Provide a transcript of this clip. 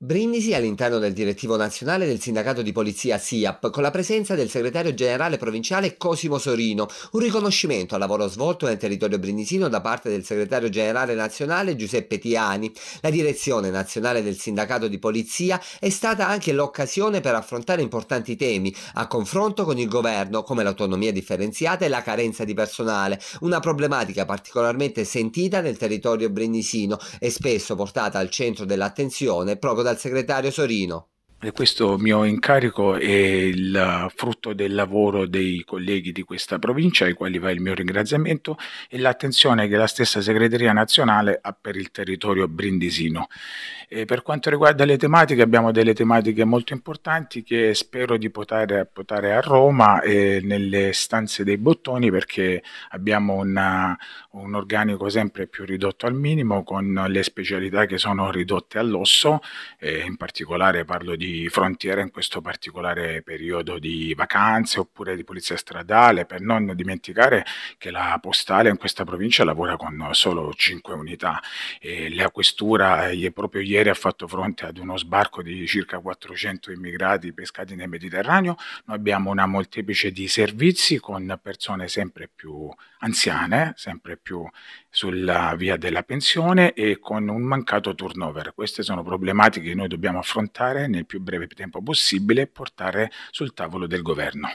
Brindisi all'interno del direttivo nazionale del sindacato di polizia SIAP con la presenza del segretario generale provinciale Cosimo Sorino, un riconoscimento al lavoro svolto nel territorio brindisino da parte del segretario generale nazionale Giuseppe Tiani. La direzione nazionale del sindacato di polizia è stata anche l'occasione per affrontare importanti temi a confronto con il governo come l'autonomia differenziata e la carenza di personale, una problematica particolarmente sentita nel territorio brindisino e spesso portata al centro dell'attenzione proprio da dal segretario Sorino questo mio incarico è il frutto del lavoro dei colleghi di questa provincia, ai quali va il mio ringraziamento, e l'attenzione che la stessa segreteria nazionale ha per il territorio brindisino. E per quanto riguarda le tematiche, abbiamo delle tematiche molto importanti che spero di poter portare a Roma eh, nelle stanze dei bottoni, perché abbiamo una, un organico sempre più ridotto al minimo, con le specialità che sono ridotte all'osso, eh, in particolare parlo di di frontiera in questo particolare periodo di vacanze oppure di polizia stradale, per non dimenticare che la postale in questa provincia lavora con solo 5 unità e la questura eh, proprio ieri ha fatto fronte ad uno sbarco di circa 400 immigrati pescati nel Mediterraneo, noi abbiamo una molteplice di servizi con persone sempre più anziane, sempre più sulla via della pensione e con un mancato turnover. Queste sono problematiche che noi dobbiamo affrontare nel più più breve tempo possibile portare sul tavolo del governo.